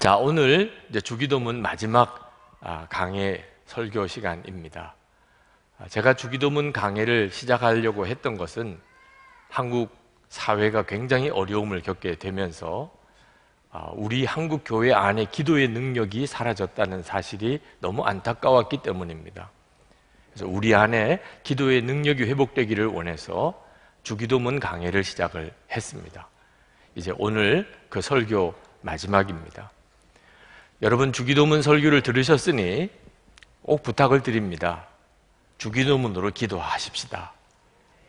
자, 오늘 이제 주기도문 마지막 아, 강의 설교 시간입니다. 아, 제가 주기도문 강의를 시작하려고 했던 것은 한국 사회가 굉장히 어려움을 겪게 되면서 아, 우리 한국 교회 안에 기도의 능력이 사라졌다는 사실이 너무 안타까웠기 때문입니다. 그래서 우리 안에 기도의 능력이 회복되기를 원해서 주기도문 강의를 시작을 했습니다. 이제 오늘 그 설교 마지막입니다. 여러분 주기도문 설교를 들으셨으니 꼭 부탁을 드립니다. 주기도문으로 기도하십시다.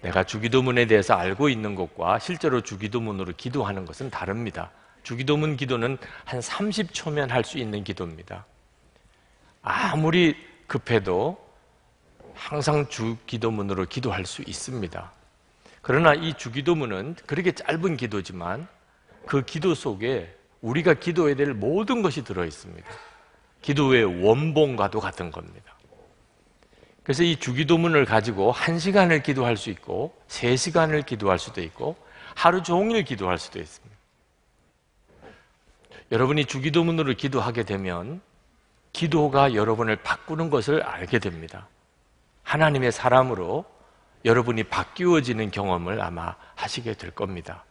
내가 주기도문에 대해서 알고 있는 것과 실제로 주기도문으로 기도하는 것은 다릅니다. 주기도문 기도는 한 30초면 할 수 있는 기도입니다. 아무리 급해도 항상 주기도문으로 기도할 수 있습니다. 그러나 이 주기도문은 그렇게 짧은 기도지만 그 기도 속에 우리가 기도해야 될 모든 것이 들어있습니다. 기도의 원본과도 같은 겁니다. 그래서 이 주기도문을 가지고 한시간을 기도할 수 있고, 세시간을 기도할 수도 있고, 하루 종일 기도할 수도 있습니다. 여러분이 주기도문으로 기도하게 되면, 기도가 여러분을 바꾸는 것을 알게 됩니다. 하나님의 사람으로 여러분이 바뀌어지는 경험을 아마 하시게 될 겁니다.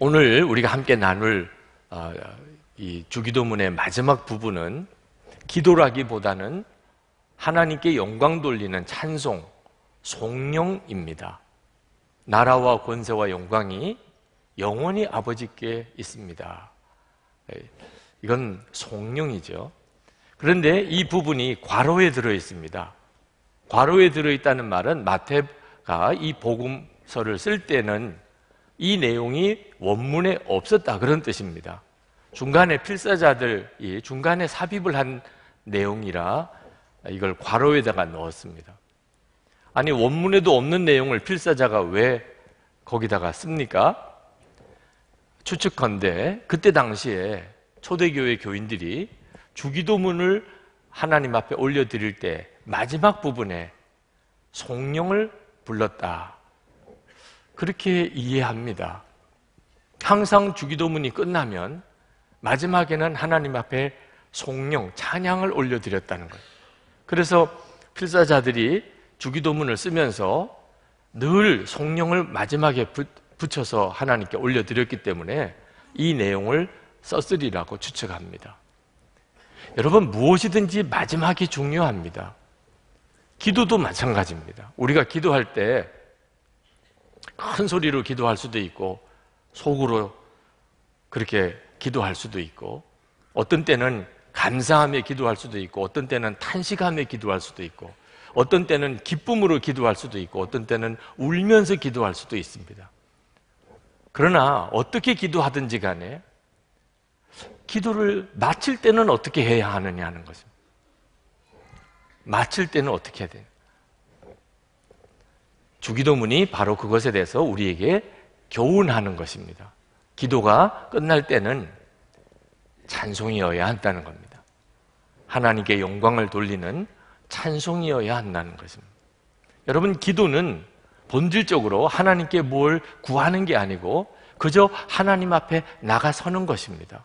오늘 우리가 함께 나눌 어, 이 주기도문의 마지막 부분은 기도라기보다는 하나님께 영광 돌리는 찬송, 송령입니다. 나라와 권세와 영광이 영원히 아버지께 있습니다. 예, 이건 송령이죠. 그런데 이 부분이 과로에 들어 있습니다. 과로에 들어 있다는 말은 마태가 이 복음서를 쓸 때는 이 내용이 원문에 없었다 그런 뜻입니다. 중간에 필사자들 중간에 삽입을 한 내용이라 이걸 괄호에다가 넣었습니다. 아니 원문에도 없는 내용을 필사자가 왜 거기다가 씁니까? 추측컨대 그때 당시에 초대교회 교인들이 주기도문을 하나님 앞에 올려드릴 때 마지막 부분에 송령을 불렀다 그렇게 이해합니다. 항상 주기도문이 끝나면 마지막에는 하나님 앞에 송령, 찬양을 올려드렸다는 거예요. 그래서 필사자들이 주기도문을 쓰면서 늘 송령을 마지막에 붙여서 하나님께 올려드렸기 때문에 이 내용을 썼으리라고 추측합니다. 여러분, 무엇이든지 마지막이 중요합니다. 기도도 마찬가지입니다. 우리가 기도할 때큰 소리로 기도할 수도 있고 속으로 그렇게 기도할 수도 있고 어떤 때는 감사함에 기도할 수도 있고 어떤 때는 탄식함에 기도할 수도 있고 어떤 때는 기쁨으로 기도할 수도 있고 어떤 때는 울면서 기도할 수도 있습니다. 그러나 어떻게 기도하든지 간에 기도를 마칠 때는 어떻게 해야 하느냐 하는 것입니다. 마칠 때는 어떻게 해야 돼요? 주기도문이 바로 그것에 대해서 우리에게 교훈하는 것입니다. 기도가 끝날 때는 찬송이어야 한다는 겁니다. 하나님께 영광을 돌리는 찬송이어야 한다는 것입니다. 여러분, 기도는 본질적으로 하나님께 뭘 구하는 게 아니고 그저 하나님 앞에 나가서는 것입니다.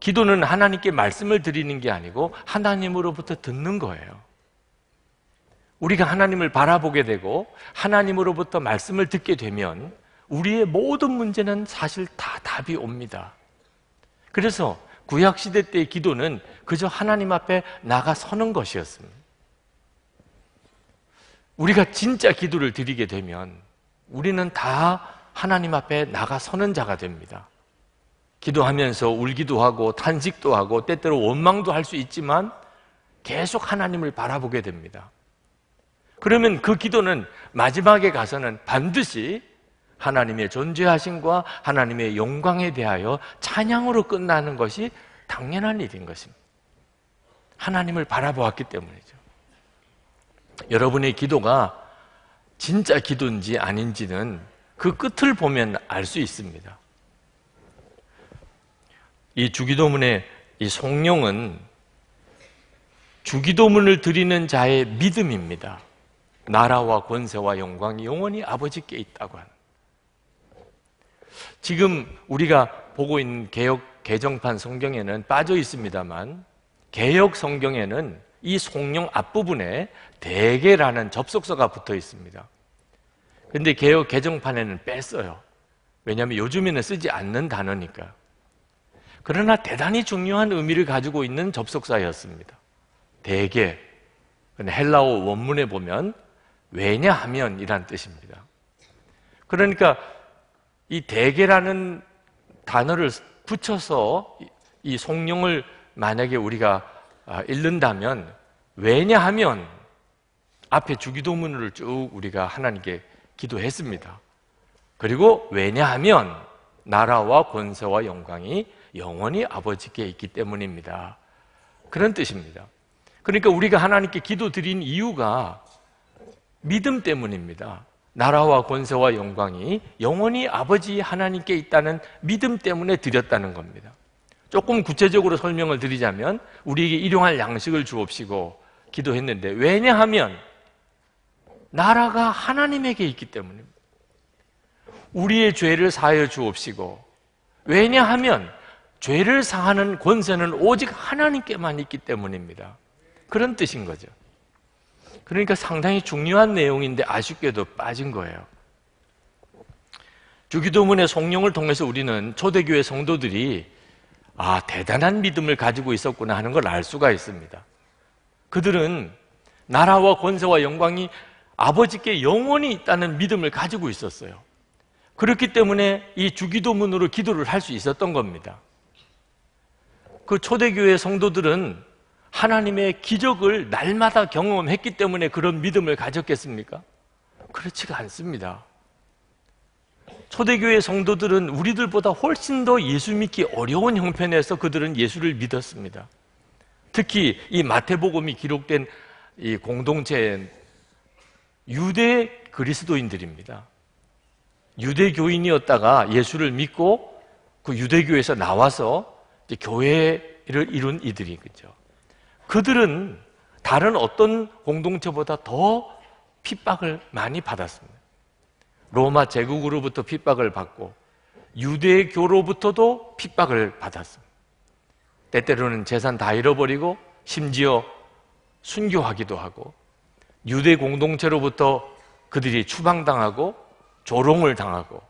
기도는 하나님께 말씀을 드리는 게 아니고 하나님으로부터 듣는 거예요. 우리가 하나님을 바라보게 되고 하나님으로부터 말씀을 듣게 되면 우리의 모든 문제는 사실 다 답이 옵니다. 그래서 구약 시대 때의 기도는 그저 하나님 앞에 나가 서는 것이었습니다. 우리가 진짜 기도를 드리게 되면 우리는 다 하나님 앞에 나가 서는 자가 됩니다. 기도하면서 울기도 하고 탄식도 하고 때때로 원망도 할 수 있지만 계속 하나님을 바라보게 됩니다. 그러면 그 기도는 마지막에 가서는 반드시 하나님의 존재하심과 하나님의 영광에 대하여 찬양으로 끝나는 것이 당연한 일인 것입니다. 하나님을 바라보았기 때문이죠. 여러분의 기도가 진짜 기도인지 아닌지는 그 끝을 보면 알 수 있습니다. 이 주기도문의 이 성령은 주기도문을 드리는 자의 믿음입니다. 나라와 권세와 영광이 영원히 아버지께 있다고 하는. 지금 우리가 보고 있는 개혁 개정판 성경에는 빠져 있습니다만 개혁 성경에는 이 성령 앞부분에 대개라는 접속사가 붙어 있습니다. 근데 개혁 개정판에는 뺐어요. 왜냐하면 요즘에는 쓰지 않는 단어니까. 그러나 대단히 중요한 의미를 가지고 있는 접속사였습니다. 대개. 헬라어 원문에 보면 왜냐하면 이란 뜻입니다. 그러니까 이 대개라는 단어를 붙여서 이 송룡을 만약에 우리가 아, 읽는다면 왜냐하면 앞에 주기도문을 쭉 우리가 하나님께 기도했습니다. 그리고 왜냐하면 나라와 권세와 영광이 영원히 아버지께 있기 때문입니다. 그런 뜻입니다. 그러니까 우리가 하나님께 기도드린 이유가 믿음 때문입니다. 나라와 권세와 영광이 영원히 아버지 하나님께 있다는 믿음 때문에 드렸다는 겁니다. 조금 구체적으로 설명을 드리자면 우리에게 일용할 양식을 주옵시고 기도했는데 왜냐하면 나라가 하나님에게 있기 때문입니다. 우리의 죄를 사하여 주옵시고 왜냐하면 죄를 사하는 권세는 오직 하나님께만 있기 때문입니다. 그런 뜻인 거죠. 그러니까 상당히 중요한 내용인데 아쉽게도 빠진 거예요. 주기도문의 송룡을 통해서 우리는 초대교회 성도들이 아, 대단한 믿음을 가지고 있었구나 하는 걸 알 수가 있습니다. 그들은 나라와 권세와 영광이 아버지께 영원히 있다는 믿음을 가지고 있었어요. 그렇기 때문에 이 주기도문으로 기도를 할 수 있었던 겁니다. 그 초대교회 성도들은 하나님의 기적을 날마다 경험했기 때문에 그런 믿음을 가졌겠습니까? 그렇지가 않습니다. 초대교회 성도들은 우리들보다 훨씬 더 예수 믿기 어려운 형편에서 그들은 예수를 믿었습니다. 특히 이 마태복음이 기록된 이 공동체엔 유대 그리스도인들입니다. 유대교인이었다가 예수를 믿고 그 유대교에서 나와서 교회를 이룬 이들이 그죠. 그들은 다른 어떤 공동체보다 더 핍박을 많이 받았습니다. 로마 제국으로부터 핍박을 받고 유대교로부터도 핍박을 받았습니다. 때때로는 재산 다 잃어버리고 심지어 순교하기도 하고 유대 공동체로부터 그들이 추방당하고 조롱을 당하고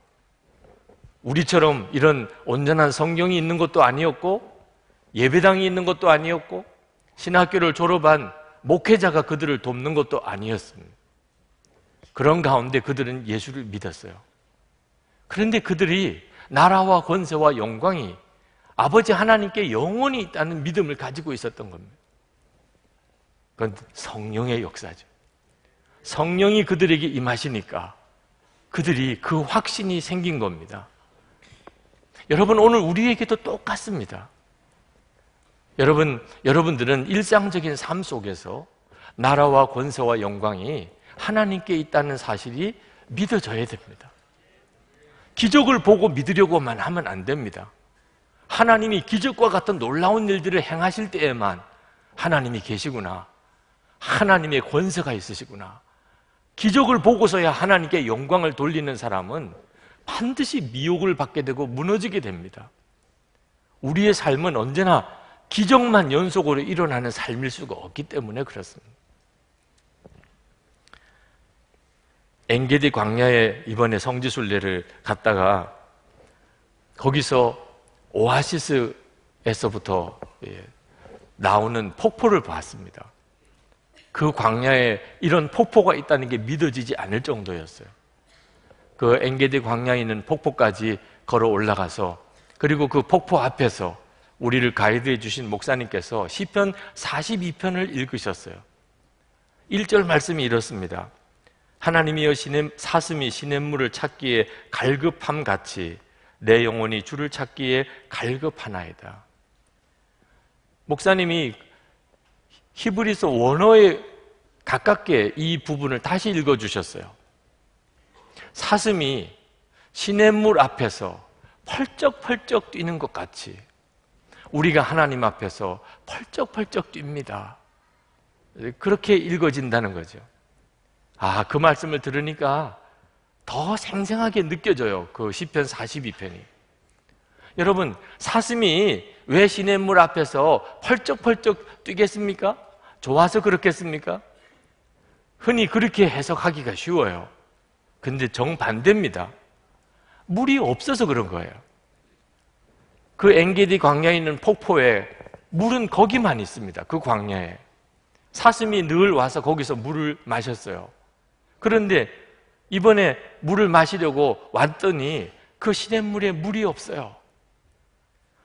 우리처럼 이런 온전한 성경이 있는 것도 아니었고 예배당이 있는 것도 아니었고 신학교를 졸업한 목회자가 그들을 돕는 것도 아니었습니다. 그런 가운데 그들은 예수를 믿었어요. 그런데 그들이 나라와 권세와 영광이 아버지 하나님께 영원히 있다는 믿음을 가지고 있었던 겁니다. 그건 성령의 역사죠. 성령이 그들에게 임하시니까 그들이 그 확신이 생긴 겁니다. 여러분, 오늘 우리에게도 똑같습니다. 여러분, 여러분들은 일상적인 삶 속에서 나라와 권세와 영광이 하나님께 있다는 사실이 믿어져야 됩니다. 기적을 보고 믿으려고만 하면 안 됩니다. 하나님이 기적과 같은 놀라운 일들을 행하실 때에만 하나님이 계시구나. 하나님의 권세가 있으시구나. 기적을 보고서야 하나님께 영광을 돌리는 사람은 반드시 미혹을 받게 되고 무너지게 됩니다. 우리의 삶은 언제나 기적만 연속으로 일어나는 삶일 수가 없기 때문에 그렇습니다. 엥게디 광야에 이번에 성지순례를 갔다가 거기서 오아시스에서부터 예, 나오는 폭포를 봤습니다. 그 광야에 이런 폭포가 있다는 게 믿어지지 않을 정도였어요. 그 엥게디 광야에 있는 폭포까지 걸어 올라가서 그리고 그 폭포 앞에서 우리를 가이드해 주신 목사님께서 시편 42편을 읽으셨어요. 1절 말씀이 이렇습니다. 하나님이여 시냇, 사슴이 시냇물을 찾기에 갈급함 같이 내 영혼이 주를 찾기에 갈급하나이다. 목사님이 히브리서 원어에 가깝게 이 부분을 다시 읽어 주셨어요. 사슴이 시냇물 앞에서 펄쩍펄쩍 뛰는 것 같이 우리가 하나님 앞에서 펄쩍펄쩍 뜁니다. 그렇게 읽어진다는 거죠. 아, 그 말씀을 들으니까 더 생생하게 느껴져요. 그 시편 42편이. 여러분, 사슴이 왜 시냇물 앞에서 펄쩍펄쩍 뛰겠습니까? 좋아서 그렇겠습니까? 흔히 그렇게 해석하기가 쉬워요. 근데 정반대입니다. 물이 없어서 그런 거예요. 그 엔게디 광야에 있는 폭포에 물은 거기만 있습니다. 그 광야에. 사슴이 늘 와서 거기서 물을 마셨어요. 그런데 이번에 물을 마시려고 왔더니 그 시냇물에 물이 없어요.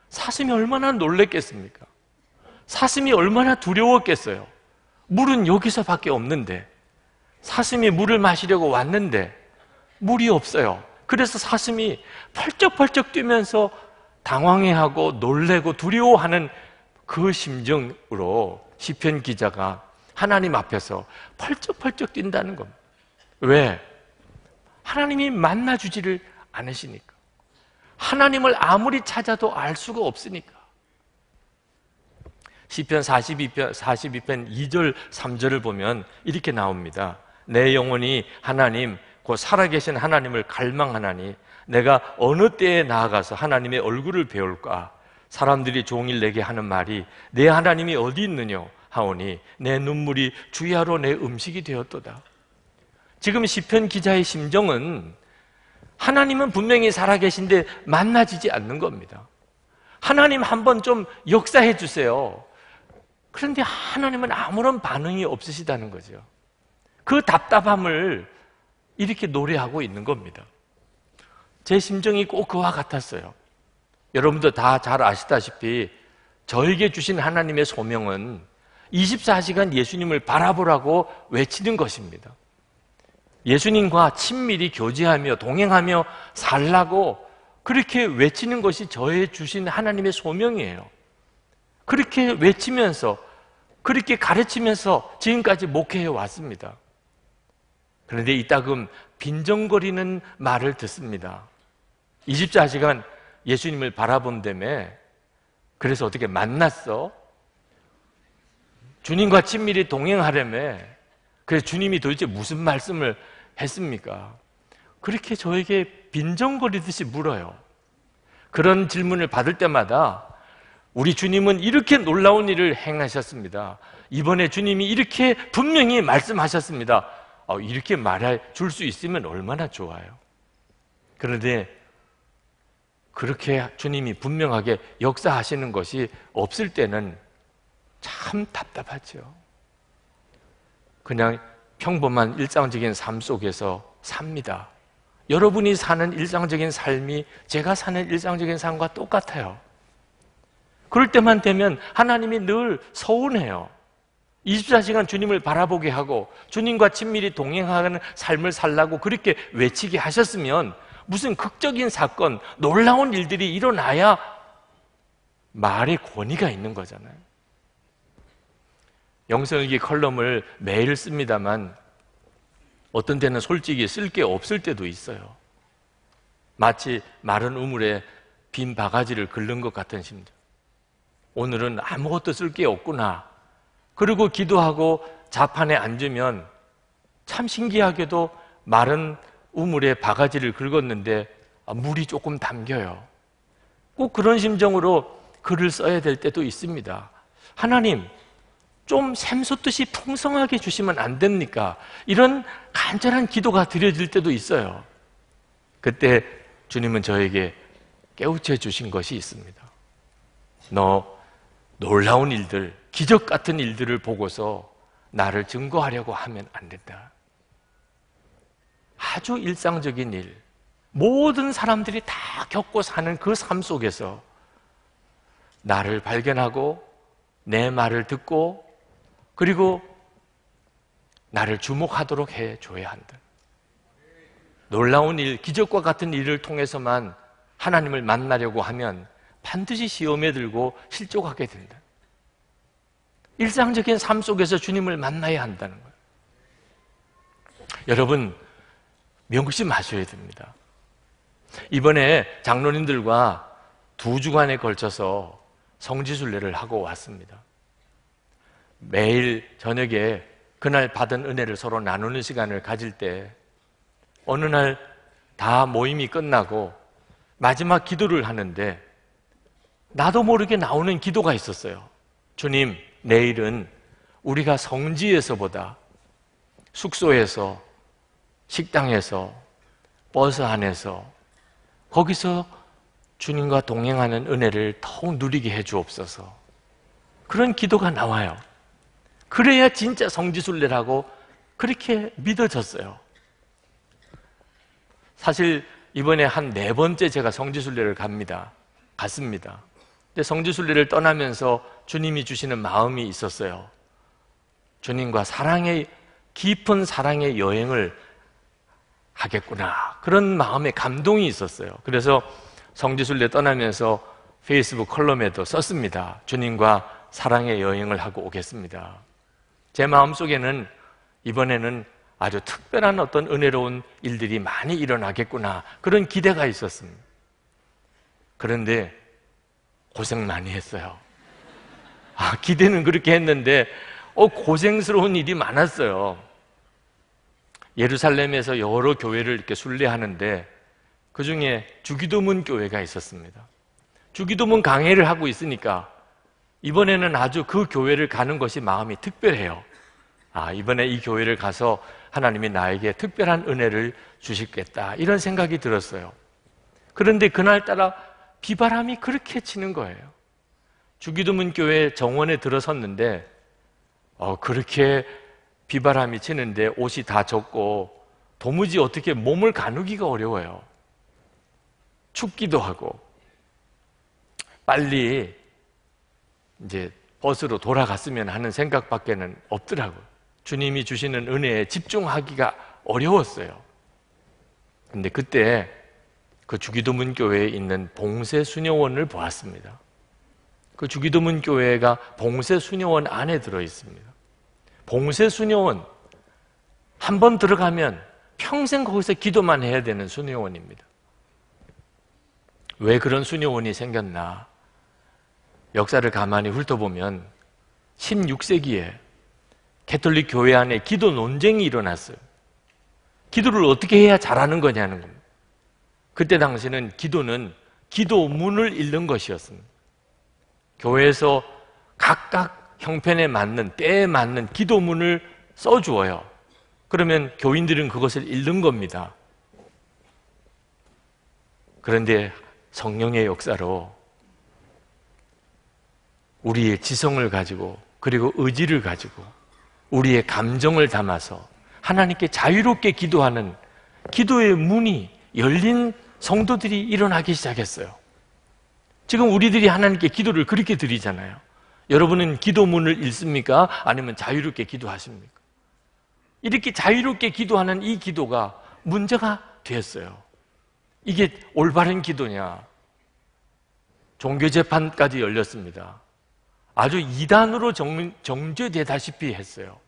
사슴이 얼마나 놀랬겠습니까? 사슴이 얼마나 두려웠겠어요? 물은 여기서밖에 없는데 사슴이 물을 마시려고 왔는데 물이 없어요. 그래서 사슴이 펄쩍펄쩍 뛰면서 당황해하고 놀래고 두려워하는 그 심정으로 시편 기자가 하나님 앞에서 펄쩍펄쩍 뛴다는 겁니다. 왜? 하나님이 만나주지를 않으시니까. 하나님을 아무리 찾아도 알 수가 없으니까. 시편 42편, 42편 2절, 3절을 보면 이렇게 나옵니다. 내 영혼이 하나님, 곧 살아계신 하나님을 갈망하나니 내가 어느 때에 나아가서 하나님의 얼굴을 배울까? 사람들이 종일 내게 하는 말이 내 하나님이 어디 있느냐 하오니 내 눈물이 주야로 내 음식이 되었도다. 지금 시편 기자의 심정은 하나님은 분명히 살아계신데 만나지지 않는 겁니다. 하나님 한번 좀 역사해 주세요. 그런데 하나님은 아무런 반응이 없으시다는 거죠. 그 답답함을 이렇게 노래하고 있는 겁니다. 제 심정이 꼭 그와 같았어요. 여러분도 다 잘 아시다시피 저에게 주신 하나님의 소명은 24시간 예수님을 바라보라고 외치는 것입니다. 예수님과 친밀히 교제하며 동행하며 살라고 그렇게 외치는 것이 저의 주신 하나님의 소명이에요. 그렇게 외치면서 그렇게 가르치면서 지금까지 목회해 왔습니다. 그런데 이따금 빈정거리는 말을 듣습니다. 이집트 아직은 예수님을 바라본데며 그래서 어떻게 만났어? 주님과 친밀히 동행하려매 그래서 주님이 도대체 무슨 말씀을 했습니까? 그렇게 저에게 빈정거리듯이 물어요. 그런 질문을 받을 때마다 우리 주님은 이렇게 놀라운 일을 행하셨습니다. 이번에 주님이 이렇게 분명히 말씀하셨습니다. 어, 이렇게 말할 줄수 있으면 얼마나 좋아요. 그런데 그렇게 주님이 분명하게 역사하시는 것이 없을 때는 참 답답하죠. 그냥 평범한 일상적인 삶 속에서 삽니다. 여러분이 사는 일상적인 삶이 제가 사는 일상적인 삶과 똑같아요. 그럴 때만 되면 하나님이 늘 서운해요. 24시간 주님을 바라보게 하고 주님과 친밀히 동행하는 삶을 살라고 그렇게 외치게 하셨으면 무슨 극적인 사건, 놀라운 일들이 일어나야 말의 권위가 있는 거잖아요. 영성일기 컬럼을 매일 씁니다만 어떤 때는 솔직히 쓸 게 없을 때도 있어요. 마치 마른 우물에 빈 바가지를 긁는 것 같은 심정. 오늘은 아무것도 쓸 게 없구나. 그리고 기도하고 자판에 앉으면 참 신기하게도 마른 우물에 바가지를 긁었는데 아, 물이 조금 담겨요. 꼭 그런 심정으로 글을 써야 될 때도 있습니다. 하나님, 좀 샘솟듯이 풍성하게 주시면 안 됩니까? 이런 간절한 기도가 드려질 때도 있어요. 그때 주님은 저에게 깨우쳐 주신 것이 있습니다. 너 놀라운 일들, 기적 같은 일들을 보고서 나를 증거하려고 하면 안 된다. 아주 일상적인 일, 모든 사람들이 다 겪고 사는 그 삶 속에서 나를 발견하고 내 말을 듣고 그리고 나를 주목하도록 해줘야 한다. 놀라운 일, 기적과 같은 일을 통해서만 하나님을 만나려고 하면 반드시 시험에 들고 실족하게 된다. 일상적인 삶 속에서 주님을 만나야 한다는 거예요. 여러분, 명심 하셔야 됩니다. 이번에 장로님들과 두 주간에 걸쳐서 성지순례를 하고 왔습니다. 매일 저녁에 그날 받은 은혜를 서로 나누는 시간을 가질 때 어느 날 다 모임이 끝나고 마지막 기도를 하는데 나도 모르게 나오는 기도가 있었어요. 주님, 내일은 우리가 성지에서보다 숙소에서 식당에서, 버스 안에서, 거기서 주님과 동행하는 은혜를 더욱 누리게 해 주옵소서. 그런 기도가 나와요. 그래야 진짜 성지순례라고 그렇게 믿어졌어요. 사실 이번에 한 네 번째 제가 성지순례를 갑니다. 갔습니다. 근데 성지순례를 떠나면서 주님이 주시는 마음이 있었어요. 주님과 사랑의 깊은 사랑의 여행을 하겠구나. 그런 마음에 감동이 있었어요. 그래서 성지순례 떠나면서 페이스북 컬럼에도 썼습니다. 주님과 사랑의 여행을 하고 오겠습니다. 제 마음 속에는 이번에는 아주 특별한 어떤 은혜로운 일들이 많이 일어나겠구나. 그런 기대가 있었습니다. 그런데 고생 많이 했어요. 아, 기대는 그렇게 했는데, 어, 고생스러운 일이 많았어요. 예루살렘에서 여러 교회를 이렇게 순례하는데 그 중에 주기도문 교회가 있었습니다. 주기도문 강해를 하고 있으니까 이번에는 아주 그 교회를 가는 것이 마음이 특별해요. 아, 이번에 이 교회를 가서 하나님이 나에게 특별한 은혜를 주시겠다. 이런 생각이 들었어요. 그런데 그날따라 비바람이 그렇게 치는 거예요. 주기도문 교회 정원에 들어섰는데, 어, 그렇게 비바람이 치는데 옷이 다 젖고 도무지 어떻게 몸을 가누기가 어려워요. 춥기도 하고 빨리 이제 버스로 돌아갔으면 하는 생각밖에는 없더라고요. 주님이 주시는 은혜에 집중하기가 어려웠어요. 근데 그때 그 주기도문 교회에 있는 봉쇄 수녀원을 보았습니다. 그 주기도문 교회가 봉쇄 수녀원 안에 들어 있습니다. 봉쇄 수녀원 한 번 들어가면 평생 거기서 기도만 해야 되는 수녀원입니다. 왜 그런 수녀원이 생겼나? 역사를 가만히 훑어보면 16세기에 캐톨릭 교회 안에 기도 논쟁이 일어났어요. 기도를 어떻게 해야 잘하는 거냐는 겁니다. 그때 당시는 기도는 기도문을 읽는 것이었습니다. 교회에서 각각 형편에 맞는 때에 맞는 기도문을 써주어요. 그러면 교인들은 그것을 읽는 겁니다. 그런데 성령의 역사로 우리의 지성을 가지고 그리고 의지를 가지고 우리의 감정을 담아서 하나님께 자유롭게 기도하는 기도의 문이 열린 성도들이 일어나기 시작했어요. 지금 우리들이 하나님께 기도를 그렇게 드리잖아요. 여러분은 기도문을 읽습니까? 아니면 자유롭게 기도하십니까? 이렇게 자유롭게 기도하는 이 기도가 문제가 되었어요. 이게 올바른 기도냐? 종교재판까지 열렸습니다. 아주 이단으로 정, 정죄되다시피 했어요.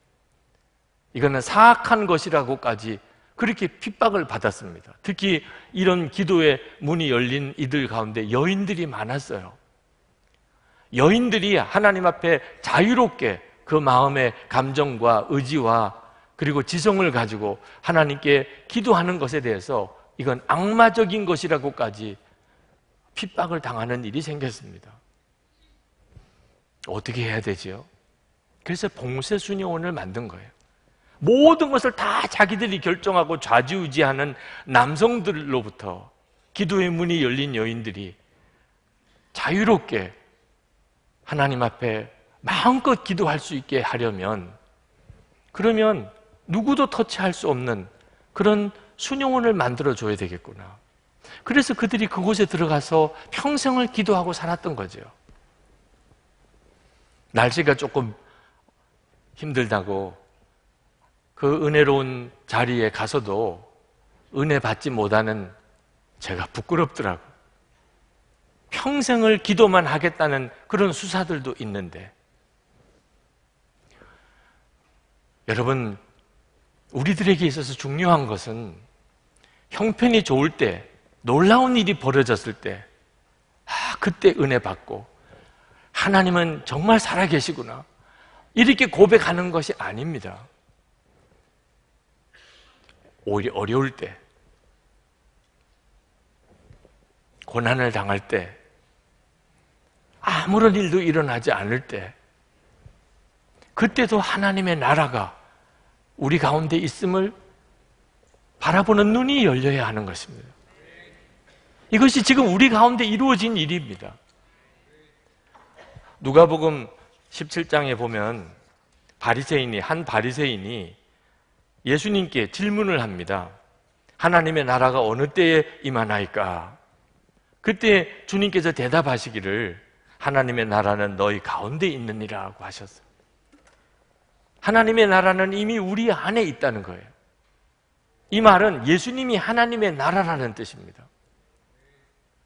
이거는 사악한 것이라고까지 그렇게 핍박을 받았습니다. 특히 이런 기도의 문이 열린 이들 가운데 여인들이 많았어요. 여인들이 하나님 앞에 자유롭게 그 마음의 감정과 의지와 그리고 지성을 가지고 하나님께 기도하는 것에 대해서 이건 악마적인 것이라고까지 핍박을 당하는 일이 생겼습니다. 어떻게 해야 되지요? 그래서 봉쇄순녀원을 만든 거예요. 모든 것을 다 자기들이 결정하고 좌지우지하는 남성들로부터 기도의 문이 열린 여인들이 자유롭게 하나님 앞에 마음껏 기도할 수 있게 하려면 그러면 누구도 터치할 수 없는 그런 순영원을 만들어 줘야 되겠구나. 그래서 그들이 그곳에 들어가서 평생을 기도하고 살았던 거죠. 날씨가 조금 힘들다고 그 은혜로운 자리에 가서도 은혜 받지 못하는 제가 부끄럽더라고. 평생을 기도만 하겠다는 그런 수사들도 있는데 여러분 우리들에게 있어서 중요한 것은 형편이 좋을 때 놀라운 일이 벌어졌을 때 아, 그때 은혜 받고 하나님은 정말 살아계시구나 이렇게 고백하는 것이 아닙니다 오히려 어려울 때 고난을 당할 때 아무런 일도 일어나지 않을 때 그때도 하나님의 나라가 우리 가운데 있음을 바라보는 눈이 열려야 하는 것입니다. 이것이 지금 우리 가운데 이루어진 일입니다. 누가복음 17장에 보면 바리새인이 한 바리새인이 예수님께 질문을 합니다. 하나님의 나라가 어느 때에 임하나이까? 그때 주님께서 대답하시기를 하나님의 나라는 너희 가운데 있느니라고 하셨어요. 하나님의 나라는 이미 우리 안에 있다는 거예요. 이 말은 예수님이 하나님의 나라라는 뜻입니다.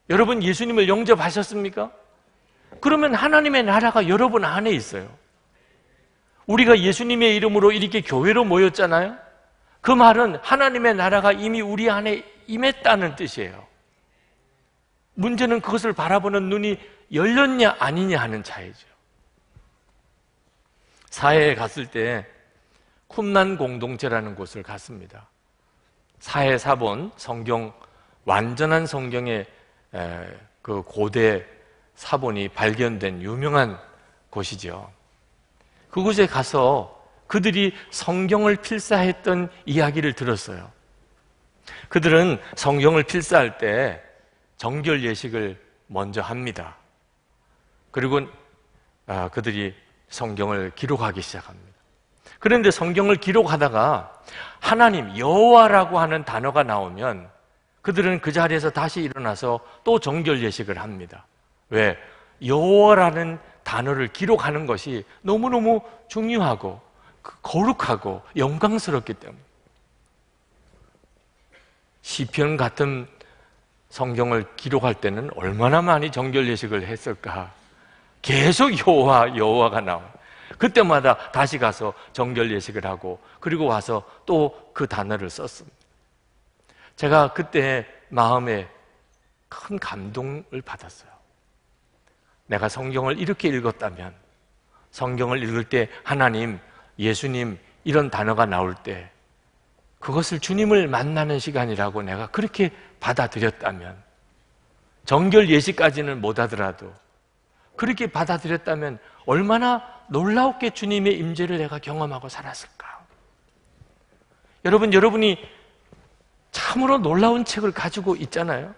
여러분 예수님을 영접하셨습니까? 그러면 하나님의 나라가 여러분 안에 있어요. 우리가 예수님의 이름으로 이렇게 교회로 모였잖아요. 그 말은 하나님의 나라가 이미 우리 안에 임했다는 뜻이에요. 문제는 그것을 바라보는 눈이 열렸냐 아니냐 하는 차이죠. 사회에 갔을 때 쿰난 공동체라는 곳을 갔습니다. 사회 사본 성경 완전한 성경의 그 고대 사본이 발견된 유명한 곳이죠. 그곳에 가서 그들이 성경을 필사했던 이야기를 들었어요. 그들은 성경을 필사할 때 정결 예식을 먼저 합니다. 그리고 아, 그들이 성경을 기록하기 시작합니다. 그런데 성경을 기록하다가 하나님 여호와라고 하는 단어가 나오면 그들은 그 자리에서 다시 일어나서 또 정결 예식을 합니다. 왜? 여호와라는 단어를 기록하는 것이 너무너무 중요하고 그 거룩하고 영광스럽기 때문에 시편 같은 성경을 기록할 때는 얼마나 많이 정결 예식을 했을까? 계속 여호와 여호와가 나와. 그때마다 다시 가서 정결 예식을 하고 그리고 와서 또 그 단어를 썼습니다. 제가 그때 마음에 큰 감동을 받았어요. 내가 성경을 이렇게 읽었다면 성경을 읽을 때 하나님, 예수님 이런 단어가 나올 때 그것을 주님을 만나는 시간이라고 내가 그렇게 받아들였다면, 정결 예식까지는 못하더라도, 그렇게 받아들였다면 얼마나 놀라웠게 주님의 임재를 내가 경험하고 살았을까? 여러분, 여러분이 참으로 놀라운 책을 가지고 있잖아요?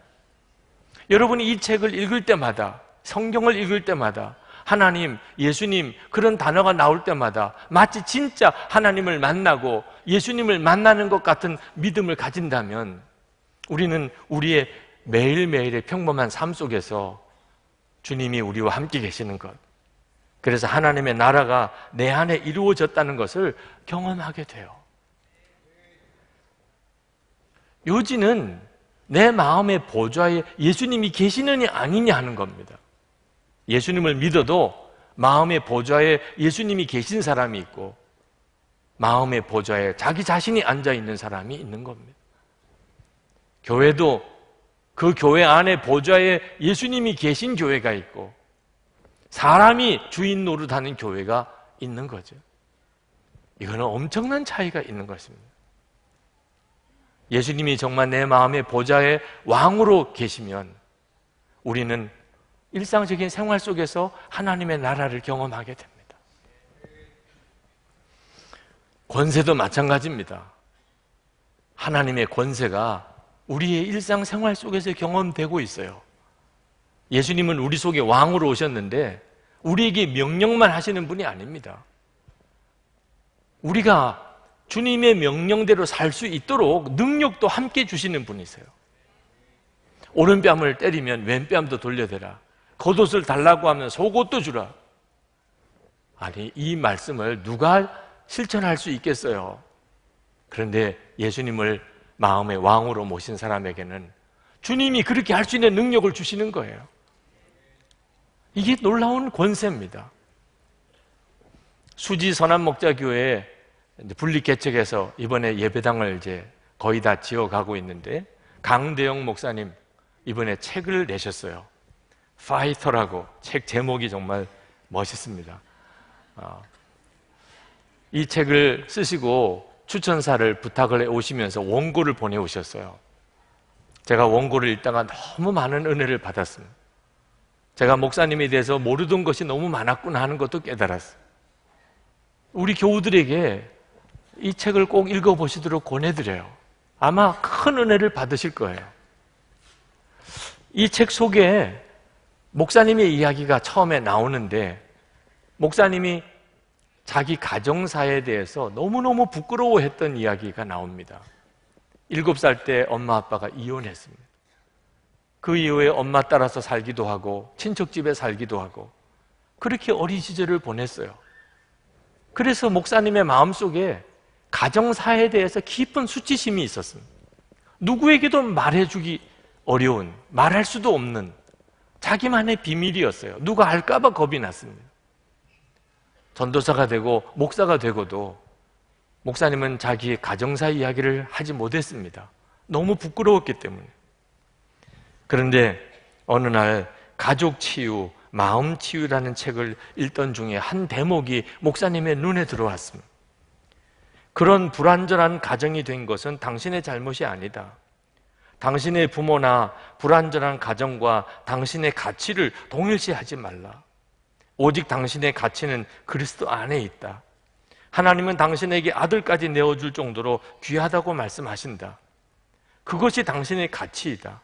여러분이 이 책을 읽을 때마다, 성경을 읽을 때마다 하나님, 예수님 그런 단어가 나올 때마다 마치 진짜 하나님을 만나고 예수님을 만나는 것 같은 믿음을 가진다면 우리는 우리의 매일매일의 평범한 삶 속에서 주님이 우리와 함께 계시는 것. 그래서 하나님의 나라가 내 안에 이루어졌다는 것을 경험하게 돼요. 요지는 내 마음의 보좌에 예수님이 계시느냐 아니냐 하는 겁니다. 예수님을 믿어도 마음의 보좌에 예수님이 계신 사람이 있고 마음의 보좌에 자기 자신이 앉아 있는 사람이 있는 겁니다. 교회도 그 교회 안에 보좌에 예수님이 계신 교회가 있고 사람이 주인 노릇하는 교회가 있는 거죠. 이거는 엄청난 차이가 있는 것입니다. 예수님이 정말 내 마음의 보좌에 왕으로 계시면 우리는 일상적인 생활 속에서 하나님의 나라를 경험하게 됩니다. 권세도 마찬가지입니다. 하나님의 권세가 우리의 일상생활 속에서 경험되고 있어요. 예수님은 우리 속에 왕으로 오셨는데 우리에게 명령만 하시는 분이 아닙니다. 우리가 주님의 명령대로 살 수 있도록 능력도 함께 주시는 분이세요. 오른뺨을 때리면 왼뺨도 돌려대라. 겉옷을 달라고 하면 속옷도 주라. 아니, 이 말씀을 누가 실천할 수 있겠어요? 그런데 예수님을 마음의 왕으로 모신 사람에게는 주님이 그렇게 할 수 있는 능력을 주시는 거예요. 이게 놀라운 권세입니다. 수지 선한 목자 교회 분리 개척해서 이번에 예배당을 이제 거의 다 지어가고 있는데 강대영 목사님 이번에 책을 내셨어요. 파이터라고 책 제목이 정말 멋있습니다. 어, 이 책을 쓰시고 추천사를 부탁을 해 오시면서 원고를 보내 오셨어요. 제가 원고를 읽다가 너무 많은 은혜를 받았습니다. 제가 목사님에 대해서 모르던 것이 너무 많았구나 하는 것도 깨달았어요. 우리 교우들에게 이 책을 꼭 읽어보시도록 권해드려요. 아마 큰 은혜를 받으실 거예요. 이 책 속에 목사님의 이야기가 처음에 나오는데 목사님이 자기 가정사에 대해서 너무너무 부끄러워했던 이야기가 나옵니다. 일곱 살 때 엄마 아빠가 이혼했습니다. 그 이후에 엄마 따라서 살기도 하고 친척 집에 살기도 하고 그렇게 어린 시절을 보냈어요. 그래서 목사님의 마음속에 가정사에 대해서 깊은 수치심이 있었습니다. 누구에게도 말해주기 어려운 말할 수도 없는 자기만의 비밀이었어요. 누가 알까봐 겁이 났습니다. 전도사가 되고 목사가 되고도 목사님은 자기 가정사 이야기를 하지 못했습니다. 너무 부끄러웠기 때문에. 그런데 어느 날 가족 치유, 마음 치유라는 책을 읽던 중에 한 대목이 목사님의 눈에 들어왔습니다. 그런 불완전한 가정이 된 것은 당신의 잘못이 아니다. 당신의 부모나 불완전한 가정과 당신의 가치를 동일시하지 말라. 오직 당신의 가치는 그리스도 안에 있다. 하나님은 당신에게 아들까지 내어줄 정도로 귀하다고 말씀하신다. 그것이 당신의 가치이다.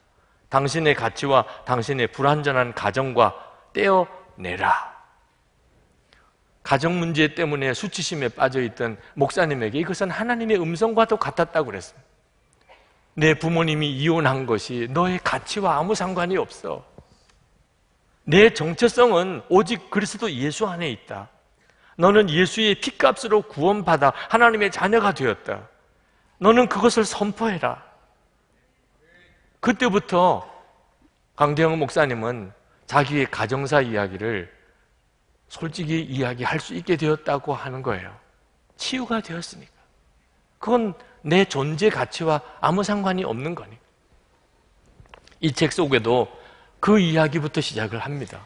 당신의 가치와 당신의 불완전한 가정과 떼어내라. 가정 문제 때문에 수치심에 빠져있던 목사님에게 이것은 하나님의 음성과도 같았다고 그랬습니다. 내 부모님이 이혼한 것이 너의 가치와 아무 상관이 없어. 내 정체성은 오직 그리스도 예수 안에 있다. 너는 예수의 피값으로 구원받아 하나님의 자녀가 되었다. 너는 그것을 선포해라. 그때부터 강대영 목사님은 자기의 가정사 이야기를 솔직히 이야기할 수 있게 되었다고 하는 거예요. 치유가 되었으니까. 그건 내 존재 가치와 아무 상관이 없는 거니. 이 책 속에도 그 이야기부터 시작을 합니다.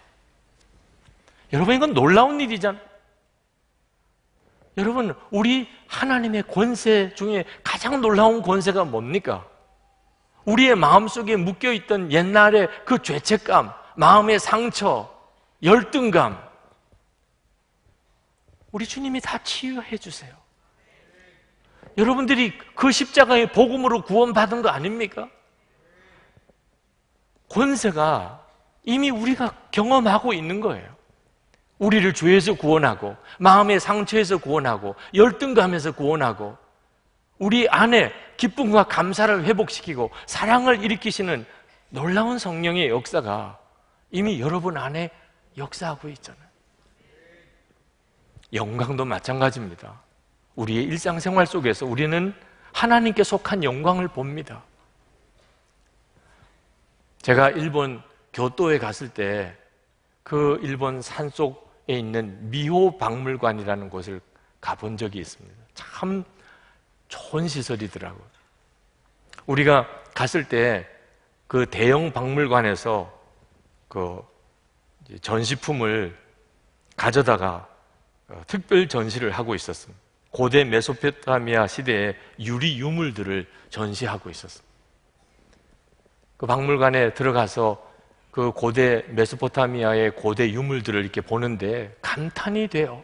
여러분 이건 놀라운 일이잖아. 여러분 우리 하나님의 권세 중에 가장 놀라운 권세가 뭡니까? 우리의 마음속에 묶여있던 옛날의 그 죄책감, 마음의 상처, 열등감 우리 주님이 다 치유해 주세요. 여러분들이 그 십자가의 복음으로 구원받은 거 아닙니까? 권세가 이미 우리가 경험하고 있는 거예요. 우리를 죄에서 구원하고, 마음의 상처에서 구원하고, 열등감에서 구원하고, 우리 안에 기쁨과 감사를 회복시키고, 사랑을 일으키시는 놀라운 성령의 역사가 이미 여러분 안에 역사하고 있잖아요. 영광도 마찬가지입니다. 우리의 일상생활 속에서 우리는 하나님께 속한 영광을 봅니다. 제가 일본 교토에 갔을 때 그 일본 산속에 있는 미호 박물관이라는 곳을 가본 적이 있습니다. 참 좋은 시설이더라고요. 우리가 갔을 때 그 대형 박물관에서 그 전시품을 가져다가 어, 특별 전시를 하고 있었습니다. 고대 메소포타미아 시대의 유리 유물들을 전시하고 있었어니그 박물관에 들어가서 그 고대 메소포타미아의 고대 유물들을 이렇게 보는데 감탄이 돼요.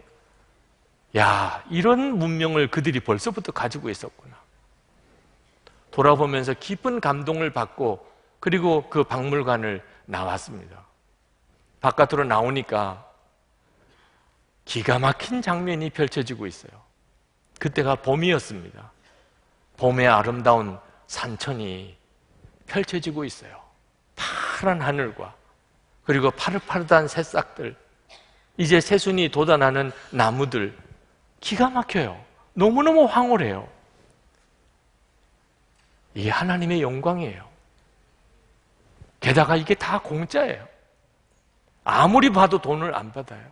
야, 이런 문명을 그들이 벌써부터 가지고 있었구나. 돌아보면서 깊은 감동을 받고 그리고 그 박물관을 나왔습니다. 바깥으로 나오니까 기가 막힌 장면이 펼쳐지고 있어요. 그때가 봄이었습니다. 봄의 아름다운 산천이 펼쳐지고 있어요. 파란 하늘과 그리고 파릇파릇한 새싹들, 이제 새순이 돋아나는 나무들, 기가 막혀요. 너무너무 황홀해요. 이게 하나님의 영광이에요. 게다가 이게 다 공짜예요. 아무리 봐도 돈을 안 받아요.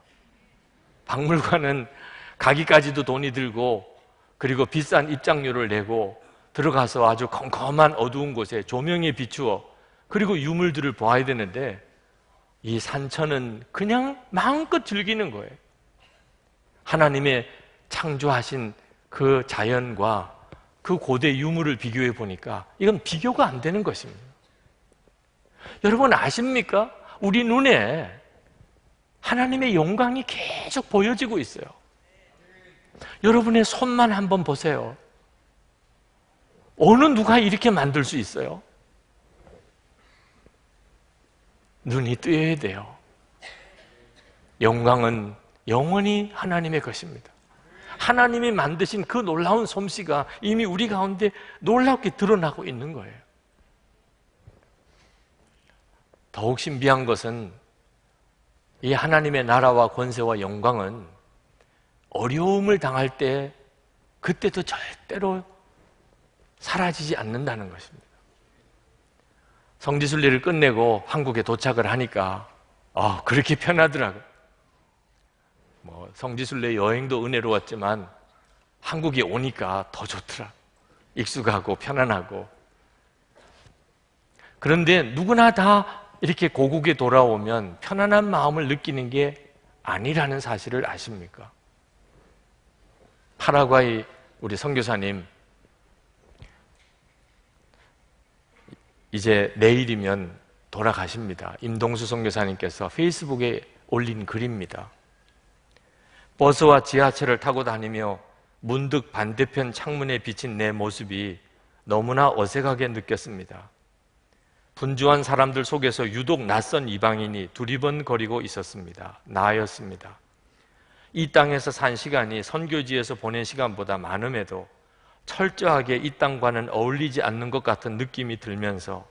박물관은 가기까지도 돈이 들고 그리고 비싼 입장료를 내고 들어가서 아주 컴컴한 어두운 곳에 조명에 비추어 그리고 유물들을 보아야 되는데 이 산천은 그냥 마음껏 즐기는 거예요. 하나님의 창조하신 그 자연과 그 고대 유물을 비교해 보니까 이건 비교가 안 되는 것입니다. 여러분 아십니까? 우리 눈에 하나님의 영광이 계속 보여지고 있어요. 여러분의 손만 한번 보세요. 어느 누가 이렇게 만들 수 있어요? 눈이 뜨여야 돼요. 영광은 영원히 하나님의 것입니다. 하나님이 만드신 그 놀라운 솜씨가 이미 우리 가운데 놀랍게 드러나고 있는 거예요. 더욱 신비한 것은 이 하나님의 나라와 권세와 영광은 어려움을 당할 때 그때도 절대로 사라지지 않는다는 것입니다. 성지순례를 끝내고 한국에 도착을 하니까 아 그렇게 편하더라고요. 뭐 성지순례 여행도 은혜로웠지만 한국에 오니까 더 좋더라. 익숙하고 편안하고. 그런데 누구나 다 이렇게 고국에 돌아오면 편안한 마음을 느끼는 게 아니라는 사실을 아십니까? 파라과이 우리 선교사님 이제 내일이면 돌아가십니다. 임동수 선교사님께서 페이스북에 올린 글입니다. 버스와 지하철을 타고 다니며 문득 반대편 창문에 비친 내 모습이 너무나 어색하게 느꼈습니다. 분주한 사람들 속에서 유독 낯선 이방인이 두리번거리고 있었습니다. 나였습니다. 이 땅에서 산 시간이 선교지에서 보낸 시간보다 많음에도 철저하게 이 땅과는 어울리지 않는 것 같은 느낌이 들면서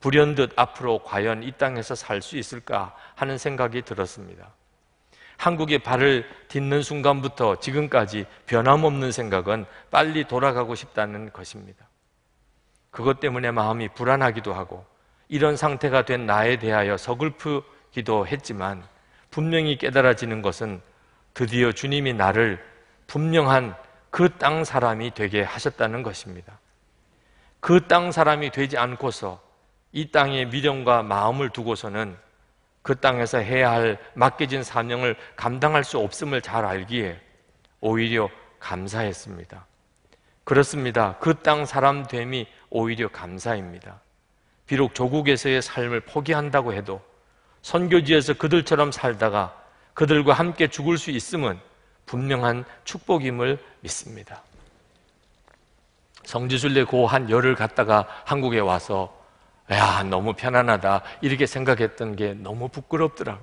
불현듯 앞으로 과연 이 땅에서 살 수 있을까 하는 생각이 들었습니다. 한국에 발을 딛는 순간부터 지금까지 변함없는 생각은 빨리 돌아가고 싶다는 것입니다. 그것 때문에 마음이 불안하기도 하고 이런 상태가 된 나에 대하여 서글프기도 했지만 분명히 깨달아지는 것은 드디어 주님이 나를 분명한 그 땅 사람이 되게 하셨다는 것입니다. 그 땅 사람이 되지 않고서 이 땅에 미련과 마음을 두고서는 그 땅에서 해야 할 맡겨진 사명을 감당할 수 없음을 잘 알기에 오히려 감사했습니다. 그렇습니다. 그 땅 사람 됨이 오히려 감사입니다. 비록 조국에서의 삶을 포기한다고 해도 선교지에서 그들처럼 살다가 그들과 함께 죽을 수 있음은 분명한 축복임을 믿습니다. 성지순례 고한 열흘 갔다가 한국에 와서 야 너무 편안하다 이렇게 생각했던 게 너무 부끄럽더라.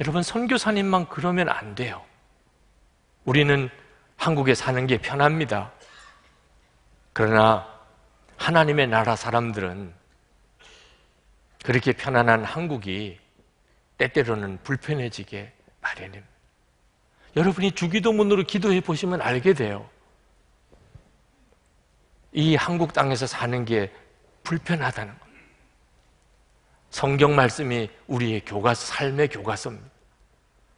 여러분 선교사님만 그러면 안 돼요. 우리는 한국에 사는 게 편합니다. 그러나 하나님의 나라 사람들은 그렇게 편안한 한국이 때때로는 불편해지게 마련입니다. 여러분이 주기도문으로 기도해 보시면 알게 돼요. 이 한국 땅에서 사는 게 불편하다는 성경 말씀이 우리의 교과 삶의 교과서입니다.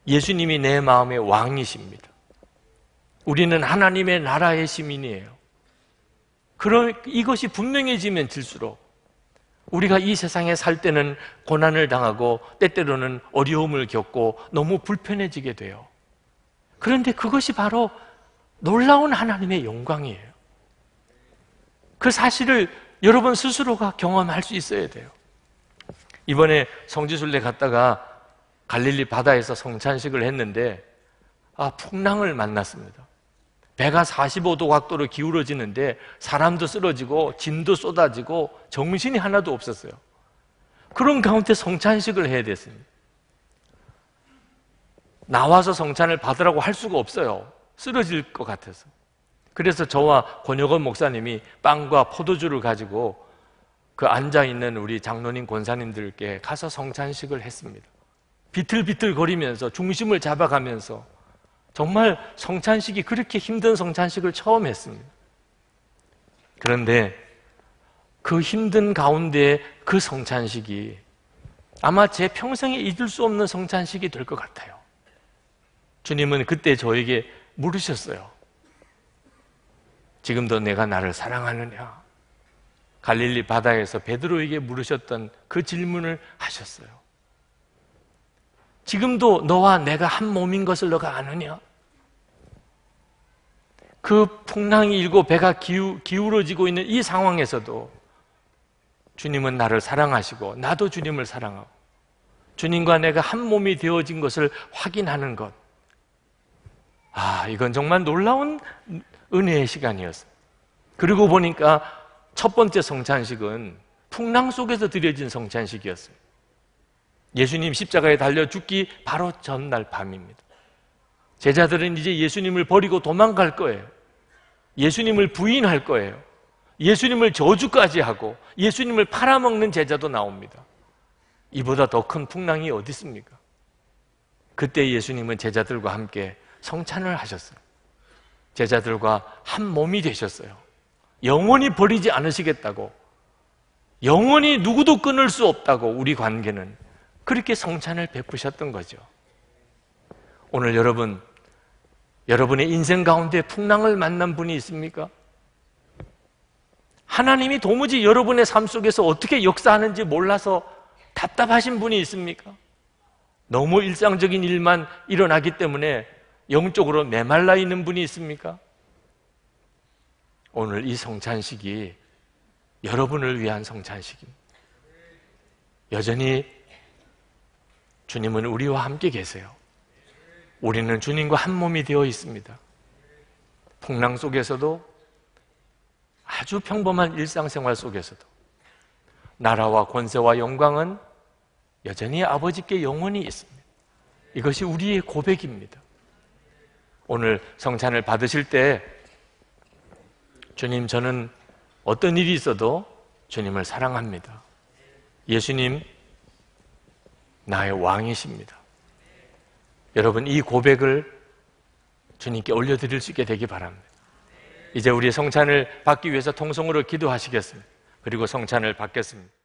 예수님이 내 마음의 왕이십니다. 우리는 하나님의 나라의 시민이에요. 그런 이것이 분명해지면 질수록 우리가 이 세상에 살 때는 고난을 당하고 때때로는 어려움을 겪고 너무 불편해지게 돼요. 그런데 그것이 바로 놀라운 하나님의 영광이에요. 그 사실을 여러분 스스로가 경험할 수 있어야 돼요. 이번에 성지순례 갔다가 갈릴리 바다에서 성찬식을 했는데 아, 풍랑을 만났습니다. 배가 45도 각도로 기울어지는데 사람도 쓰러지고 진도 쏟아지고 정신이 하나도 없었어요. 그런 가운데 성찬식을 해야 됐습니다. 나와서 성찬을 받으라고 할 수가 없어요. 쓰러질 것 같아서. 그래서 저와 권혁원 목사님이 빵과 포도주를 가지고 그 앉아있는 우리 장로님 권사님들께 가서 성찬식을 했습니다. 비틀비틀 거리면서 중심을 잡아가면서 정말 성찬식이 그렇게 힘든 성찬식을 처음 했습니다. 그런데 그 힘든 가운데 그 성찬식이 아마 제 평생에 잊을 수 없는 성찬식이 될 것 같아요. 주님은 그때 저에게 물으셨어요. 지금도 내가 나를 사랑하느냐? 갈릴리 바다에서 베드로에게 물으셨던 그 질문을 하셨어요. 지금도 너와 내가 한 몸인 것을 너가 아느냐? 그 풍랑이 일고 배가 기우, 기울어지고 있는 이 상황에서도 주님은 나를 사랑하시고 나도 주님을 사랑하고 주님과 내가 한 몸이 되어진 것을 확인하는 것. 아, 이건 정말 놀라운 은혜의 시간이었어요. 그리고 보니까 첫 번째 성찬식은 풍랑 속에서 드려진 성찬식이었습니 예수님 십자가에 달려 죽기 바로 전날 밤입니다. 제자들은 이제 예수님을 버리고 도망갈 거예요. 예수님을 부인할 거예요. 예수님을 저주까지 하고 예수님을 팔아먹는 제자도 나옵니다. 이보다 더 큰 풍랑이 어디 있습니까? 그때 예수님은 제자들과 함께 성찬을 하셨어요. 제자들과 한 몸이 되셨어요. 영원히 버리지 않으시겠다고. 영원히 누구도 끊을 수 없다고 우리 관계는 그렇게 성찬을 베푸셨던 거죠. 오늘 여러분, 여러분의 인생 가운데 풍랑을 만난 분이 있습니까? 하나님이 도무지 여러분의 삶 속에서 어떻게 역사하는지 몰라서 답답하신 분이 있습니까? 너무 일상적인 일만 일어나기 때문에 영적으로 메말라 있는 분이 있습니까? 오늘 이 성찬식이 여러분을 위한 성찬식입니다. 여전히 주님은 우리와 함께 계세요. 우리는 주님과 한 몸이 되어 있습니다. 풍랑 속에서도 아주 평범한 일상생활 속에서도 나라와 권세와 영광은 여전히 아버지께 영원히 있습니다. 이것이 우리의 고백입니다. 오늘 성찬을 받으실 때 주님 저는 어떤 일이 있어도 주님을 사랑합니다. 예수님 나의 왕이십니다. 여러분, 이 고백을 주님께 올려드릴 수 있게 되기 바랍니다. 이제 우리 성찬을 받기 위해서 통성으로 기도하시겠습니다. 그리고 성찬을 받겠습니다.